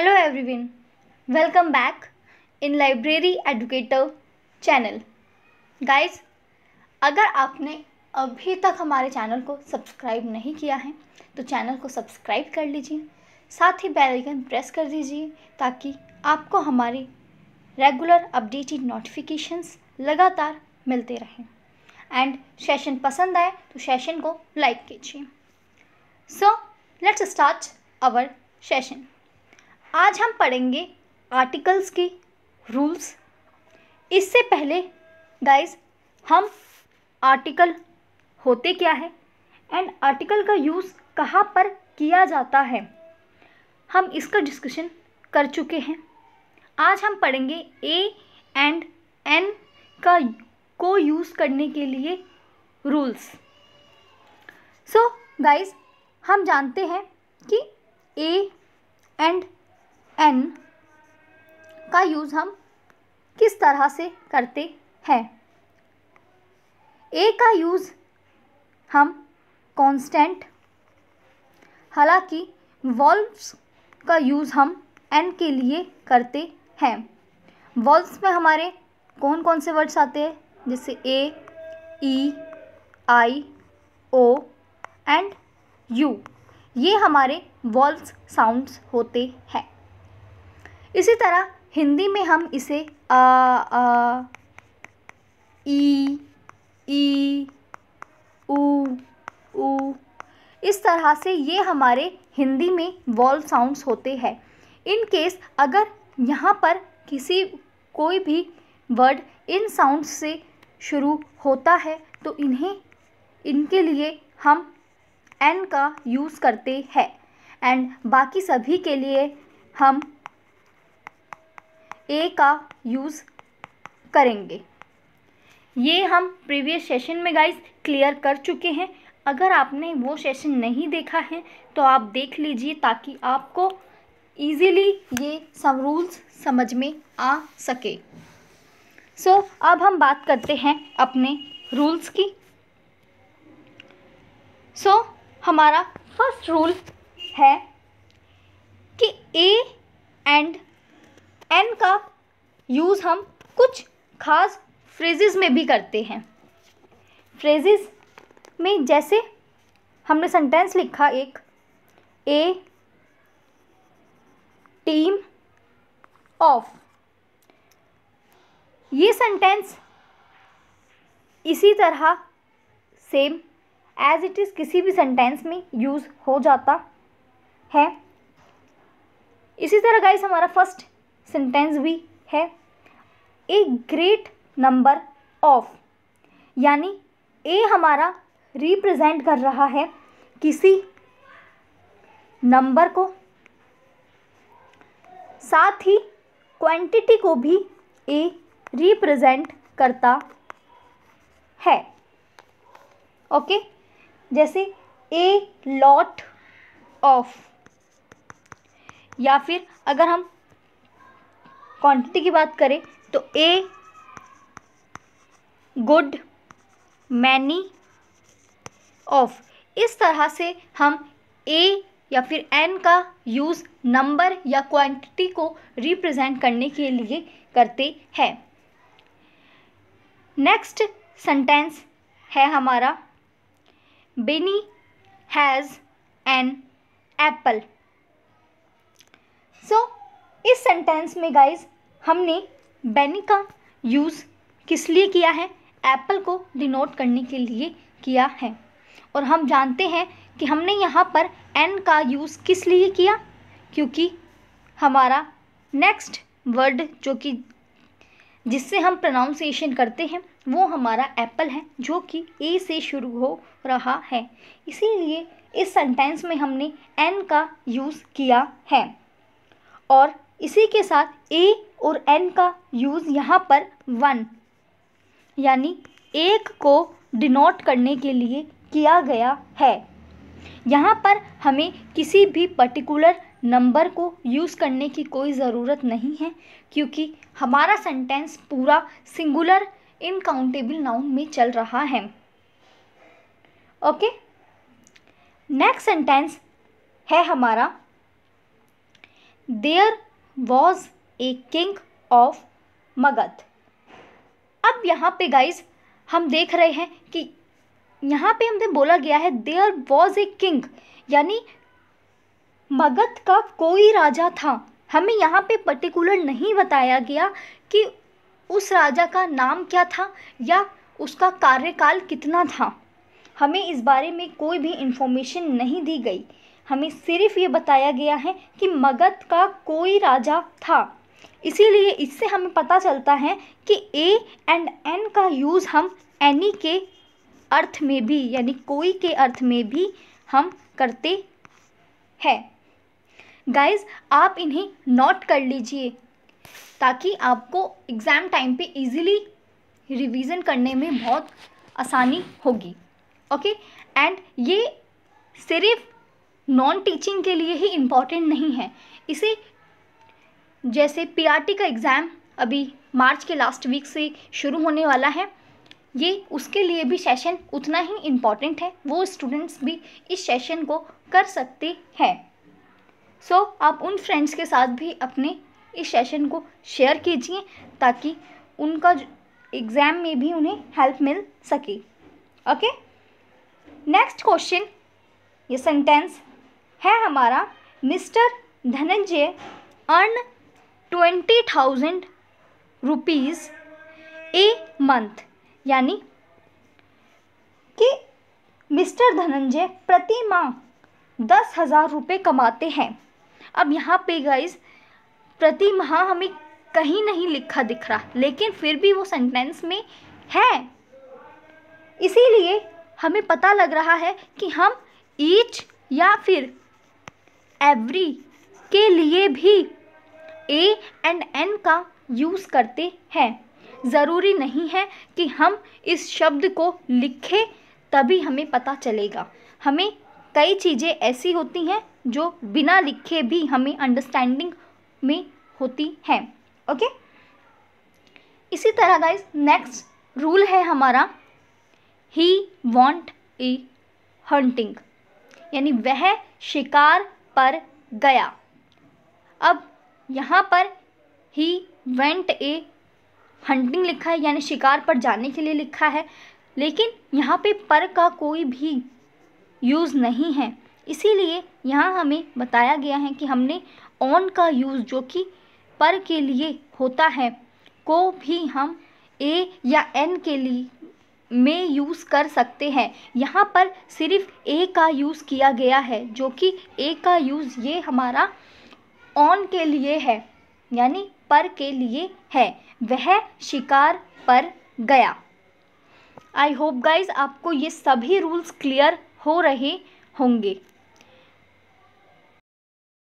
hello everyone welcome back in Library Educator channel guys अगर आपने अभी तक हमारे चैनल को सब्सक्राइब नहीं किया है तो चैनल को सब्सक्राइब कर लीजिए साथ ही बेल आइकन प्रेस कर दीजिए ताकि आपको हमारी रेगुलर अपडेटेड नोटिफिकेशंस लगातार मिलते रहें एंड सेशन पसंद आए तो सेशन को लाइक कीजिए so let's start our session आज हम पढ़ेंगे आर्टिकल्स के रूल्स इससे पहले गाइस हम आर्टिकल होते क्या है एंड आर्टिकल का यूज़ कहाँ पर किया जाता है हम इसका डिस्कशन कर चुके हैं आज हम पढ़ेंगे ए एंड एन का को यूज़ करने के लिए रूल्स सो so, गाइस हम जानते हैं कि ए एंड एन का यूज़ हम किस तरह से करते हैं ए का यूज़ हम कांस्टेंट हालांकि वॉल्व्स का यूज़ हम एन के लिए करते हैं वॉल्व्स में हमारे कौन कौन से वर्ड्स आते हैं जैसे ए ई आई ओ एंड यू ये हमारे वॉल्व्स साउंड्स होते हैं इसी तरह हिंदी में हम इसे आ आ ई ई ऊ इस तरह से ये हमारे हिंदी में वॉल्व साउंड्स होते हैं इन केस अगर यहाँ पर किसी कोई भी वर्ड इन साउंड से शुरू होता है तो इन्हें इनके लिए हम एन का यूज़ करते हैं एंड बाकी सभी के लिए हम ए का यूज़ करेंगे ये हम प्रीवियस सेशन में गाइस क्लियर कर चुके हैं अगर आपने वो सेशन नहीं देखा है तो आप देख लीजिए ताकि आपको इजीली ये सब रूल्स समझ में आ सके सो so, अब हम बात करते हैं अपने रूल्स की सो so, हमारा फर्स्ट रूल है कि ए एंड एन का यूज़ हम कुछ खास फ्रेजेस में भी करते हैं फ्रेजेस में जैसे हमने सेंटेंस लिखा एक ए टीम ऑफ ये सेंटेंस इसी तरह सेम एज इट इज़ किसी भी सेंटेंस में यूज़ हो जाता है इसी तरह गाइस हमारा फर्स्ट सेंटेंस भी है ए ग्रेट नंबर ऑफ यानी ए हमारा रिप्रेजेंट कर रहा है किसी नंबर को साथ ही क्वांटिटी को भी ए रिप्रेजेंट करता है ओके जैसे ए लॉट ऑफ या फिर अगर हम क्वांटिटी की बात करें तो ए गुड मैनी ऑफ इस तरह से हम ए या फिर एन का यूज़ नंबर या क्वांटिटी को रिप्रेजेंट करने के लिए करते हैं नेक्स्ट सेंटेंस है हमारा Benny has an apple so इस सेंटेंस में गाइज हमने बैनी का यूज़ किस लिए किया है एप्पल को डिनोट करने के लिए किया है और हम जानते हैं कि हमने यहाँ पर एन का यूज़ किस लिए किया क्योंकि हमारा नेक्स्ट वर्ड जो कि जिससे हम प्रोनाउंसिएशन करते हैं वो हमारा एप्पल है जो कि ए से शुरू हो रहा है इसीलिए इस सेंटेंस में हमने एन का यूज़ किया है और इसी के साथ ए और एन का यूज़ यहाँ पर वन यानी एक को डिनोट करने के लिए किया गया है यहाँ पर हमें किसी भी पर्टिकुलर नंबर को यूज़ करने की कोई ज़रूरत नहीं है क्योंकि हमारा सेंटेंस पूरा सिंगुलर इनकाउंटेबल नाउन में चल रहा है ओके नेक्स्ट सेंटेंस है हमारा there was a king of Magadh अब यहाँ पे गाइज हम देख रहे हैं कि यहाँ पे हमने बोला गया है देयर वॉज ए किंग यानी मगध का कोई राजा था हमें यहाँ पे पर्टिकुलर नहीं बताया गया कि उस राजा का नाम क्या था या उसका कार्यकाल कितना था हमें इस बारे में कोई भी इन्फॉर्मेशन नहीं दी गई हमें सिर्फ ये बताया गया है कि मगध का कोई राजा था इसीलिए इससे हमें पता चलता है कि ए एंड एन का यूज़ हम एनी के अर्थ में भी यानी कोई के अर्थ में भी हम करते हैं गाइज आप इन्हें नोट कर लीजिए ताकि आपको एग्ज़ाम टाइम पे इजीली रिवीजन करने में बहुत आसानी होगी ओके एंड ये सिर्फ नॉन टीचिंग के लिए ही इम्पॉर्टेंट नहीं है इसे जैसे पीआरटी का एग्ज़ाम अभी मार्च के लास्ट वीक से शुरू होने वाला है ये उसके लिए भी सेशन उतना ही इम्पॉर्टेंट है वो स्टूडेंट्स भी इस सेशन को कर सकते हैं सो so, आप उन फ्रेंड्स के साथ भी अपने इस सेशन को शेयर कीजिए ताकि उनका एग्ज़ाम में भी उन्हें हेल्प मिल सके ओके नेक्स्ट क्वेश्चन ये सेंटेंस है हमारा Mister Dhananjay earn twenty thousand rupees a month यानी कि मिस्टर धनंजय प्रति माह दस हज़ार रुपये कमाते हैं अब यहाँ पे गाइज प्रति माह हमें कहीं नहीं लिखा दिख रहा लेकिन फिर भी वो सेंटेंस में है इसीलिए हमें पता लग रहा है कि हम ईच या फिर एवरी के लिए भी ए एंड एन का यूज़ करते हैं ज़रूरी नहीं है कि हम इस शब्द को लिखें तभी हमें पता चलेगा हमें कई चीज़ें ऐसी होती हैं जो बिना लिखे भी हमें अंडरस्टैंडिंग में होती हैं ओके इसी तरह इस नेक्स्ट रूल है हमारा ही वॉन्ट ए हंटिंग यानी वह शिकार पर गया अब यहाँ पर ही वेंट ए हंटिंग लिखा है यानी शिकार पर जाने के लिए लिखा है लेकिन यहाँ पे पर का कोई भी यूज़ नहीं है इसीलिए यहाँ हमें बताया गया है कि हमने ऑन का यूज़ जो कि पर के लिए होता है को भी हम ए या एन के लिए में यूज़ कर सकते हैं यहाँ पर सिर्फ ए का यूज़ किया गया है जो कि ए का यूज़ ये हमारा ऑन के लिए है यानी पर के लिए है वह शिकार पर गया आई होप गाइज आपको ये सभी रूल्स क्लियर हो रहे होंगे